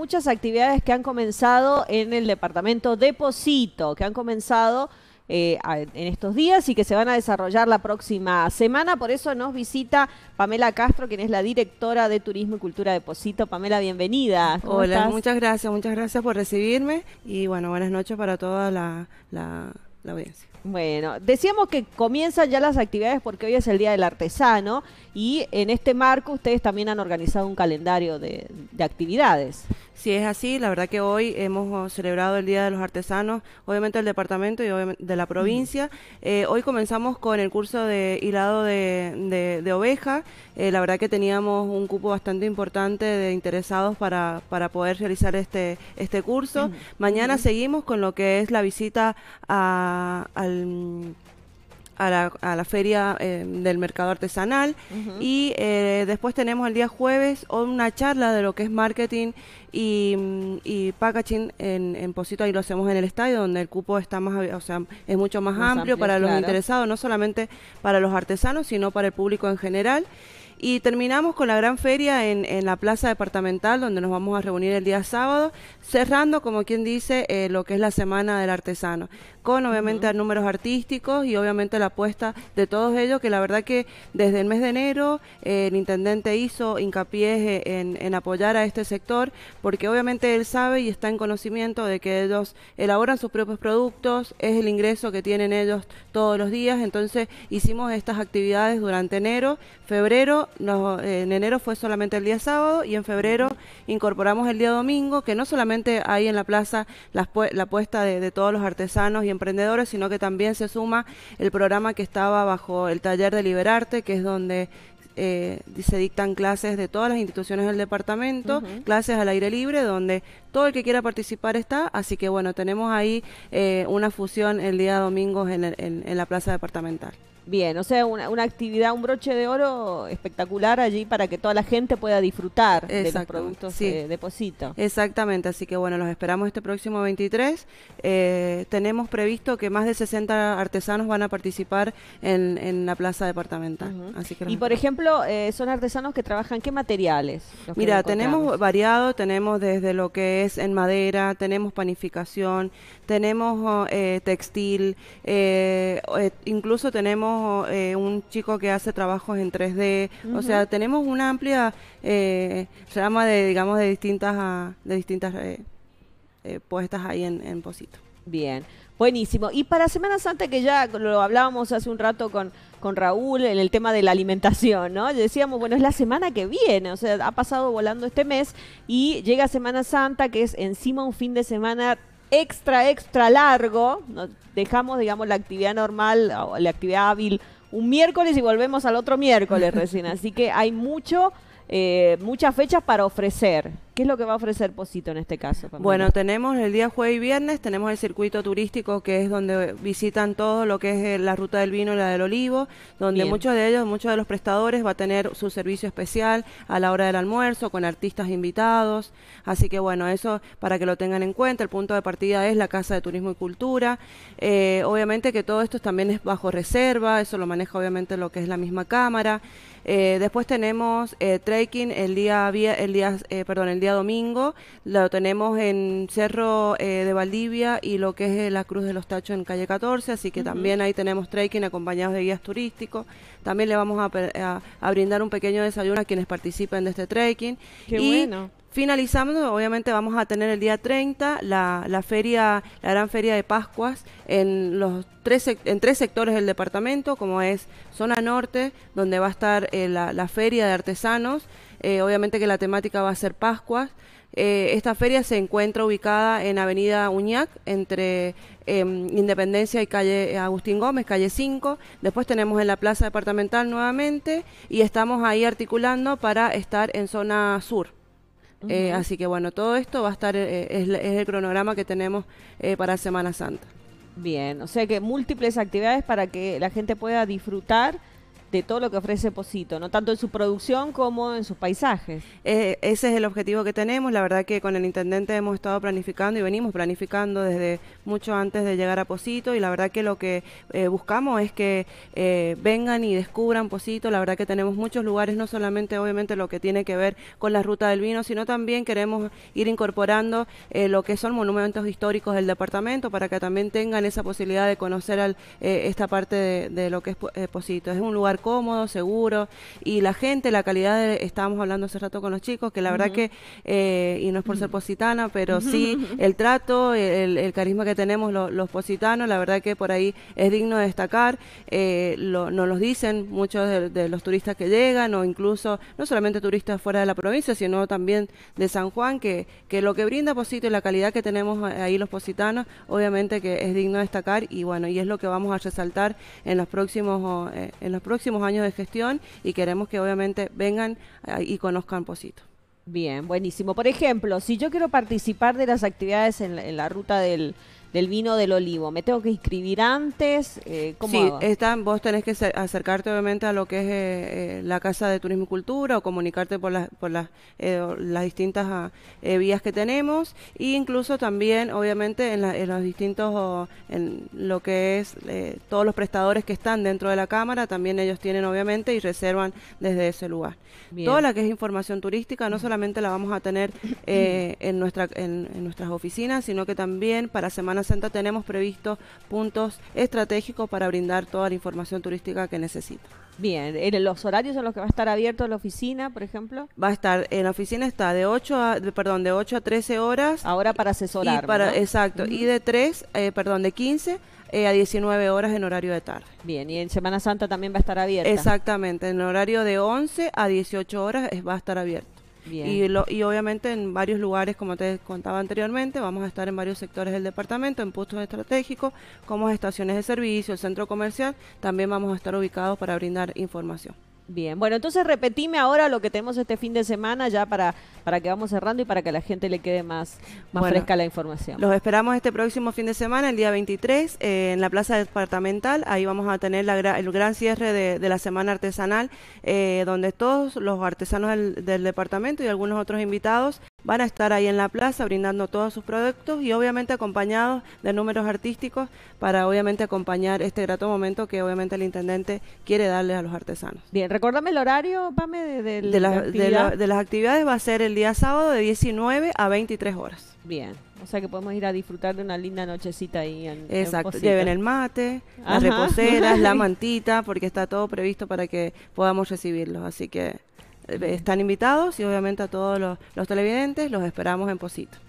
muchas actividades que han comenzado en el departamento de Posito, que han comenzado eh, en estos días y que se van a desarrollar la próxima semana. Por eso nos visita Pamela Castro, quien es la directora de Turismo y Cultura de Posito. Pamela, bienvenida. Hola, muchas gracias, muchas gracias por recibirme y bueno, buenas noches para toda la, audiencia. Bueno, decíamos que comienzan ya las actividades porque hoy es el Día del Artesano y en este marco ustedes también han organizado un calendario de, de actividades. Si es así, la verdad que hoy hemos oh, celebrado el Día de los Artesanos, obviamente del departamento y de la provincia. Eh, hoy comenzamos con el curso de hilado de, oveja. Eh, la verdad que teníamos un cupo bastante importante de interesados para, poder realizar este, este curso. Mañana seguimos con lo que es la visita al a la, feria eh, del mercado artesanal y eh, después tenemos el día jueves una charla de lo que es marketing mm, y, packaging en, en Posito, ahí lo hacemos en el estadio donde el cupo está más, o sea, es mucho más, amplio, para los interesados, no solamente para los artesanos, sino para el público en general. Y terminamos con la gran feria en, la plaza departamental, donde nos vamos a reunir el día sábado, cerrando, como quien dice, eh, lo que es la semana del artesano obviamente a números artísticos y obviamente la apuesta de todos ellos, que la verdad que desde el mes de enero eh, el intendente hizo hincapié e, en, apoyar a este sector, porque obviamente él sabe y está en conocimiento de que ellos elaboran sus propios productos, es el ingreso que tienen ellos todos los días, entonces hicimos estas actividades durante enero, febrero, eh, en enero fue solamente el día sábado y en febrero incorporamos el día domingo, que no solamente hay en la plaza la, apuesta de, todos los artesanos y emprendedores, sino que también se suma el programa que estaba bajo el taller de Liberarte, que es donde eh, se dictan clases de todas las instituciones del departamento, clases al aire libre, donde todo el que quiera participar está. Así que bueno, tenemos ahí eh, una fusión el día domingo en la plaza departamental. Bien, o sea, una, una, actividad, un broche de oro espectacular allí para que toda la gente pueda disfrutar de los productos de, Exactamente, así que bueno, los esperamos este próximo 23. Eh, tenemos previsto que más de 60 artesanos van a participar en, la plaza departamental. así que y por ejemplo, eh, son artesanos que trabajan qué materiales? Mira, tenemos variado, tenemos desde lo que es en madera, tenemos panificación, tenemos eh, textil, incluso tenemos eh, un chico que hace trabajos en 3D, o sea, tenemos una amplia eh, rama de, digamos, de distintas, ah, de distintas eh, puestas ahí en, en Posito. Bien, buenísimo. Y para Semana Santa, que ya lo hablábamos hace un rato con, con Raúl en el tema de la alimentación, ¿no? Decíamos, bueno, es la semana que viene, o sea, ha pasado volando este mes y llega Semana Santa, que es encima un fin de semana extra, extra largo. dejamos, digamos, la actividad normal, o la actividad hábil un miércoles y volvemos al otro miércoles recién. Así que hay mucho eh, muchas fechas para ofrecer. ¿Qué es lo que va a ofrecer Posito en este caso? Bueno, tenemos el día jueves y viernes, tenemos el circuito turístico que es donde visitan todo lo que es eh, la ruta del vino y la del olivo, donde muchos de ellos, muchos de los prestadores va a tener su servicio especial a la hora del almuerzo con artistas invitados. Así que bueno, eso para que lo tengan en cuenta, el punto de partida es la Casa de Turismo y Cultura. Eh, obviamente que todo esto también es bajo reserva, eso lo maneja obviamente lo que es la misma Cámara. después tenemos tres el día el día eh, perdón el día domingo lo tenemos en Cerro eh, de Valdivia y lo que es eh, la Cruz de los Tachos en calle 14 así que también ahí tenemos trekking acompañados de guías turísticos también le vamos a, brindar un pequeño desayuno a quienes participen de este trekking Qué bueno. Finalizando, obviamente vamos a tener el día 30 la, feria, la gran feria de Pascuas en los tres en tres sectores del departamento, como es zona norte, donde va a estar eh, la, feria de artesanos. Eh, obviamente que la temática va a ser Pascuas. Eh, esta feria se encuentra ubicada en Avenida Uñac, entre em, Independencia y calle Agustín Gómez, calle 5. Después tenemos en la Plaza Departamental nuevamente y estamos ahí articulando para estar en zona sur. Eh, así que bueno, todo esto va a estar, eh, es, el cronograma que tenemos eh, para Semana Santa. Bien, o sea que múltiples actividades para que la gente pueda disfrutar de todo lo que ofrece Posito, no tanto en su producción como en sus paisajes. Eh, ese es el objetivo que tenemos. La verdad que con el intendente hemos estado planificando y venimos planificando desde mucho antes de llegar a Posito y la verdad que lo que eh, buscamos es que eh, vengan y descubran Posito. La verdad que tenemos muchos lugares, no solamente obviamente lo que tiene que ver con la ruta del vino, sino también queremos ir incorporando lo que son monumentos históricos del departamento para que también tengan esa posibilidad de conocer al, esta parte de, de, lo que es Posito. Es un lugar cómodo, seguro. Y la gente, la calidad, estábamos hablando hace rato con los chicos, que la verdad que, eh, y no es por mm. ser positana, pero sí el trato, el, carisma que tenemos los, positanos, la verdad que por ahí es digno de destacar. Eh, lo, los dicen muchos de, los turistas que llegan o incluso no solamente turistas fuera de la provincia, sino también de San Juan, que, que lo que brinda Posito y la calidad que tenemos ahí los positanos, obviamente que es digno de destacar y bueno, y es lo que vamos a resaltar en los próximos, eh, en los próximos años de gestión y queremos que obviamente vengan y conozcan Posito. Bien, buenísimo. Por ejemplo, si yo quiero participar de las actividades en la ruta del, del vino del olivo. ¿Me tengo que inscribir antes? Eh, sí, vos tenés que acercarte obviamente a lo que es eh, eh, la Casa de Turismo y Cultura o comunicarte por, las por las, las distintas ah, vías que tenemos e incluso también obviamente en, los distintos, en lo que es todos los prestadores que están dentro de la Cámara, también ellos tienen obviamente y reservan desde ese lugar. Toda la que es información turística no solamente la vamos a tener en, nuestra, en nuestras oficinas, sino que también para semanas Santa tenemos previsto puntos estratégicos para brindar toda la información turística que necesita. Bien, ¿en eh, los horarios en los que va a estar abierto la oficina, por ejemplo? Va a estar, en la oficina está de 8 a, perdón, de 8 a 13 horas. Ahora para asesorar. Exacto, y de 3, eh, perdón, de 15 eh, a 19 horas en horario de tarde. Bien, y en Semana Santa también va a estar abierta. Exactamente, en horario de 11 a 18 horas va a estar abierto. Y, y obviamente en varios lugares, como te contaba anteriormente, vamos a estar en varios sectores del departamento, en puntos estratégicos, como estaciones de servicio, el centro comercial, también vamos a estar ubicados para brindar información. Bien, bueno, entonces repetime ahora lo que tenemos este fin de semana ya para, para que vamos cerrando y para que a la gente le quede más, fresca la información. Los esperamos este próximo fin de semana, el día 23, eh, en la Plaza Departamental. Ahí vamos a tener la, el gran cierre de, la Semana Artesanal, eh, donde todos los artesanos del, departamento y algunos otros invitados van a estar ahí en la plaza brindando todos sus productos y obviamente acompañados de números artísticos para obviamente acompañar este grato momento que obviamente el intendente quiere darle a los artesanos. Bien, recuérdame el horario, Pame, de, de, de, de, las actividades va a ser el día sábado de 19 a 23 horas. Bien. O sea que podemos ir a disfrutar de una linda nochecita ahí. En, Exacto, lleven el mate, las reposeras, la mantita, porque está todo previsto para que podamos recibirlos. Así que están invitados y obviamente a todos los, televidentes los esperamos en Posito.